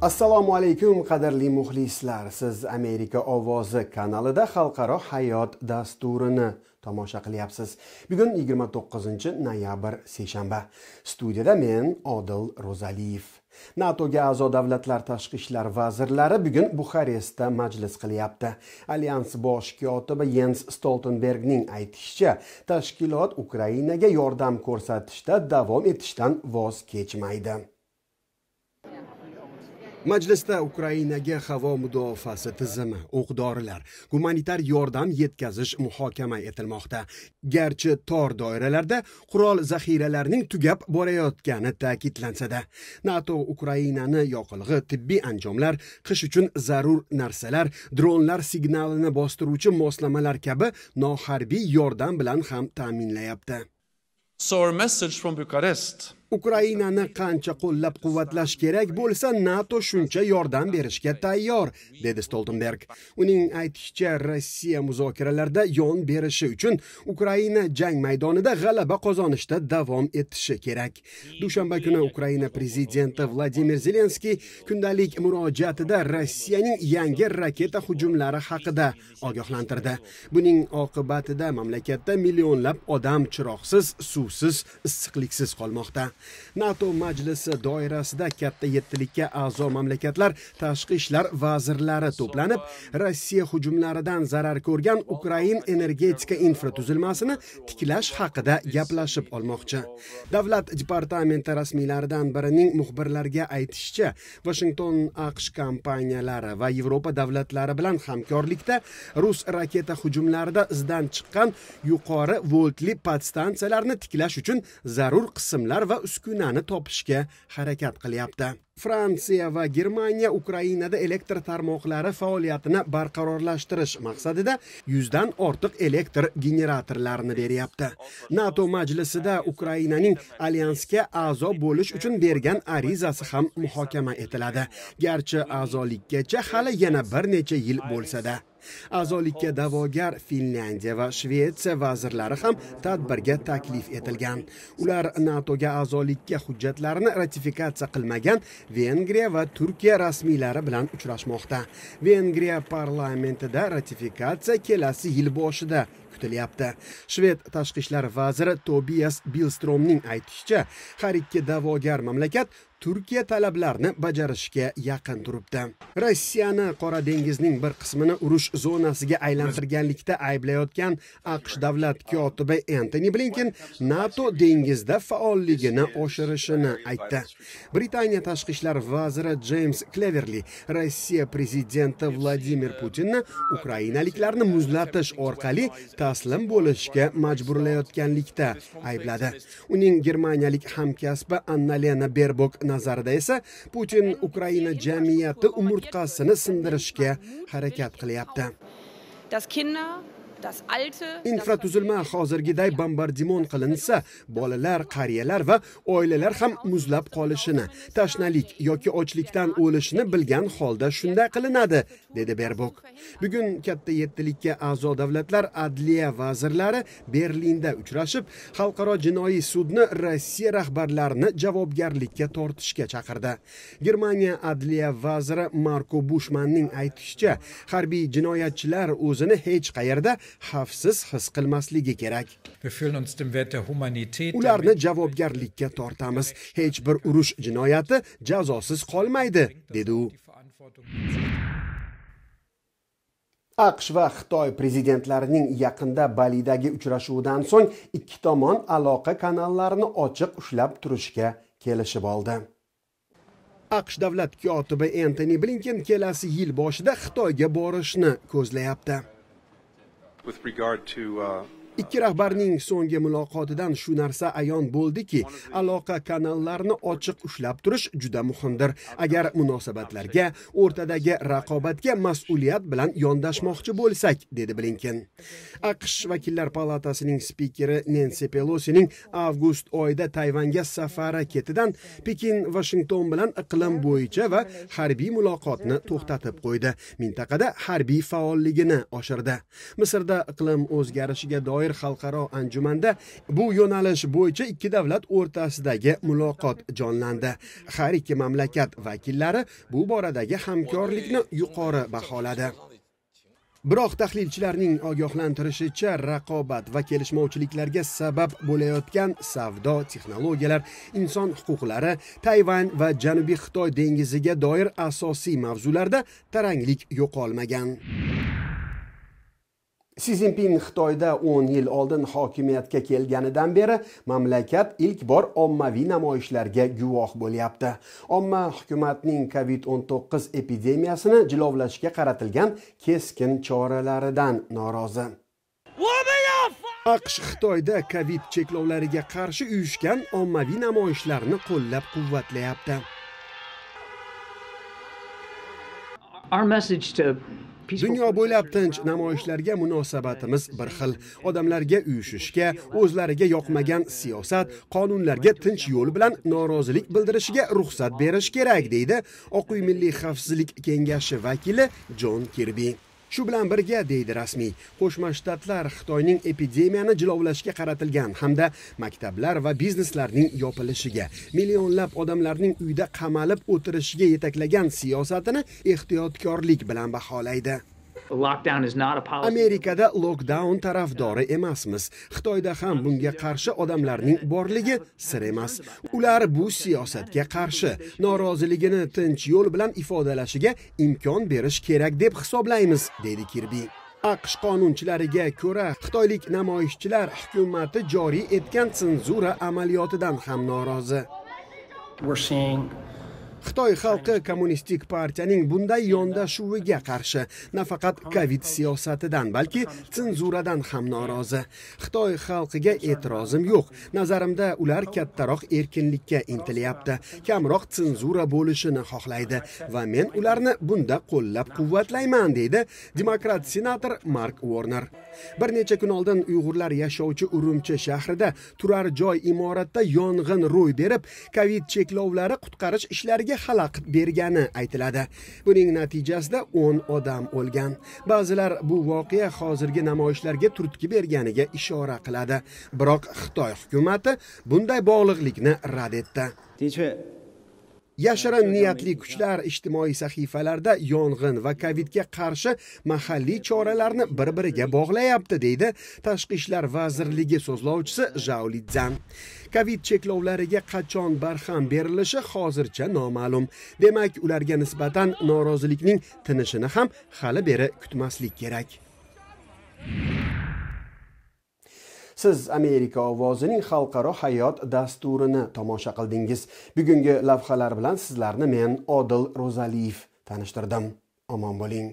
assalomu alaykum qadrli muxlislar siz amerika ovozi kanalida xalqaro hayot dasturini tomosha qilyapsiz bugun 29 noyabr seshanba studiyada men odil ro'zaliyev natoga a'zo davlatlar tashqi ishlar vazirlari bugun buxarestda majlis qilyapti alyans bosh kotibi yens stoltenbergning aytishicha tashkilot ukrainaga yordam ko'rsatishda davom etishdan voz kechmaydi majlisda ukrainaga havo mudofaasi tizimi o'qdorilar gumanitar yordam yetkazish muhokama etilmoqda garchi tor doiralarda qurol zaxiralarining tugab borayotgani ta'kidlansa da nato ukrainani yoqilg'i tibbiy anjomlar qish uchun zarur narsalar dronlar signalini bostiruvchi moslamalar kabi noharbiy yordam bilan ham ta'minlayapti so our message from bucharest Ukrainani qancha qo'llab-quvvatlash kerak bo'lsa, NATO shuncha yordam berishga tayyor, dedi Stoltenberg. Uning aytishicha, Rossiya muzokaralarda yon berishi uchun Ukraina jang maydonida g'alaba qozonishda davom etishi kerak. Dushanba kuni Ukraina prezidenti Vladimir Zelenskiy kundalik murojaatida Rossiyaning yangi raketa hujumlari haqida ogohlantirdi. Buning oqibatida mamlakatda millionlab odam chiroqsiz, suvsiz, issiqliksiz qolmoqda. nato majlisi doirasida katta yettilikka a'zo mamlakatlar tashqi ishlar vazirlari to'planib rossiya hujumlaridan zarar ko'rgan ukrain energetika infratuzilmasini tiklash haqida gaplashib olmoqchi davlat departamenti rasmiylaridan birining muxbirlarga aytishicha vashington aqsh kompaniyalari va yevropa davlatlari bilan hamkorlikda rus raketa hujumlarida izdan chiqqan yuqori voltli podstansiyalarni tiklash uchun zarur qismlar va uskunani topishga harakat qilyapti fransiya va germaniya ukrainada elektr tarmoqlari faoliyatini barqarorlashtirish maqsadida yuzdan ortiq elektr generatorlarini beryapti nato majlisida ukrainaning alyansga a'zo bo'lish uchun bergan arizasi ham muhokama etiladi garchi a'zolikkacha hali yana bir necha yil bo'lsa da a'zolikka da'vogar finlyandiya va shvetsiya vazirlari ham tadbirga taklif etilgan ular natoga a'zolikka hujjatlarini ratifikatsiya qilmagan vengriya va turkiya rasmiylari bilan uchrashmoqda vengriya parlamentida ratifikatsiya kelasi yil boshida kutilyapti shved tashqi ishlar vaziri tobias bilstromning aytishicha har ikki da'vogar mamlakat turkiya talablarini bajarishga yaqin turibdi rossiyani qora dengizning bir qismini urush zonasiga aylantirganlikda ayblayotgan aqsh davlat kotibi entoni blinken nato dengizda faolligini oshirishini aytdi britaniya tashqi ishlar vaziri jeyms kleverli rossiya prezidenti vladimir putinni ukrainaliklarni muzlatish orqali taslim bo'lishga majburlayotganlikda aybladi uning germaniyalik hamkasbi annalena berbok nazarida esa putin ukraina jamiyati umurtqasini sindirishga harakat qilyapti infratuzilma hozirgiday bombardimon qilinsa bolalar qariyalar va oilalar ham muzlab qolishini tashnalik yoki ochlikdan o'lishni bilgan holda shunday qilinadi dedi berbok bugun katta yettilikka a'zo davlatlar adliya vazirlari berlinda uchrashib xalqaro jinoiy sudni rossiya rahbarlarini javobgarlikka tortishga chaqirdi germaniya adliya vaziri marko bushmanning aytishicha harbiy jinoyatchilar o'zini hech qayerda xavfsiz his qilmasligi kerak ularni javobgarlikka tortamiz hech bir urush jinoyati jazosiz qolmaydi dedi u aqsh va xitoy prezidentlarining yaqinda balidagi uchrashuvidan so'ng ikki tomon aloqa kanallarini ochiq ushlab turishga kelishib oldi aqsh davlat kotibi entoni blinken kelasi yil boshida xitoyga borishni ko'zlayapti with regard to uh, ikki rahbarning so'nggi muloqotidan shu narsa ayon bo'ldiki aloqa kanallarini ochiq ushlab turish juda muhimdir agar munosabatlarga o'rtadagi raqobatga mas'uliyat bilan yondashmoqchi bo'lsak dedi blinken aqsh vakillar palatasining spikeri nensi pelosining avgust oyida tayvanga safari ketidan pekin vashington bilan iqlim bo'yicha va harbiy muloqotni to'xtatib qo'ydi mintaqada harbiy faolligini oshirdi misrda iqlim o'zgarishiga doir bir xalqaro anjumanda bu yo'nalish bo'yicha ikki davlat o'rtasidagi muloqot jonlandi har ikki mamlakat vakillari bu boradagi hamkorlikni yuqori baholadi biroq tahlilchilarning ogohlantirishicha raqobat va kelishmovchiliklarga sabab bo'layotgan savdo texnologiyalar inson huquqlari tayvan va janubiy xitoy dengiziga doir asosiy mavzularda taranglik yo'qolmagan si zinpin xitoyda 10 yil oldin hokimiyatga kelganidan beri mamlakat ilk bor ommaviy namoyishlarga guvoh bo'lyapti omma hukumatning covid 19 epidemiyasini jilovlashga qaratilgan keskin choralaridan norozi aqsh xitoyda covid cheklovlariga qarshi uyushgan ommaviy namoyishlarni qo'llab quvvatlayapti our message to Dunyo bo'ylab tinch namoyishlarga munosabatimiz bir xil. Odamlarga uyushishga, o'zlariga yoqmagan siyosat, qonunlarga tinch yo'l bilan norozilik bildirishiga ruxsat berish kerak, deydi Oq uy Milliy xavfsizlik kengashi vakili Jon Kirby. Shu bilan birga deydi rasmiy, Qo'shma Shtatlar Xitoyning epidemiyani jilovlashga qaratilgan hamda maktablar va bizneslarning yopilishiga, millionlab odamlarning uyda qamalib o'tirishiga yetaklagan siyosatini ehtiyotkorlik bilan baholaydi. amerikada lokdaun tarafdori emasmiz xitoyda ham bunga qarshi odamlarning borligi sir emas ular bu siyosatga qarshi noroziligini tinch yo'l bilan ifodalashiga imkon berish kerak deb hisoblaymiz dedi kirbi aqsh qonunchilariga ko'ra xitoylik namoyishchilar hukumati joriy etgan senzura amaliyotidan ham norozi xitoy xalqi kommunistik partiyaning bunday yondashuviga qarshi nafaqat covid siyosatidan balki senzuradan ham norozi xitoy xalqiga e'tirozim yo'q nazarimda ular kattaroq erkinlikka intilyapti kamroq senzura bo'lishini xohlaydi va men ularni bunda qo'llab quvvatlayman deydi demokrat senator mark warner bir necha kun oldin uyg'urlar yashovchi urumchi shahrida turar joy imoratda yong'in ro'y berib covid cheklovlari qutqarish ishlariga xalaqit bergani aytiladi buning natijasida 10 odam o'lgan ba'zilar bu voqea hozirgi namoyishlarga turtki berganiga ishora qiladi biroq xitoy hukumati bunday bog'liqlikni rad etdi yashirin niyatli kuchlar ijtimoiy sahifalarda yong'in va kovidga qarshi mahalliy choralarni bir biriga bog'layapti deydi tashqi ishlar vazirligi so'zlovchisi jaulidzan covid cheklovlariga qachon barham berilishi hozircha noma'lum demak ularga nisbatan norozilikning tinishini ham hali beri kutmaslik kerak siz amerika ovozining xalqaro hayot dasturini tomosha qildingiz bugungi lavhalar bilan sizlarni men odil ro'zaliyev tanishtirdim omon bo'ling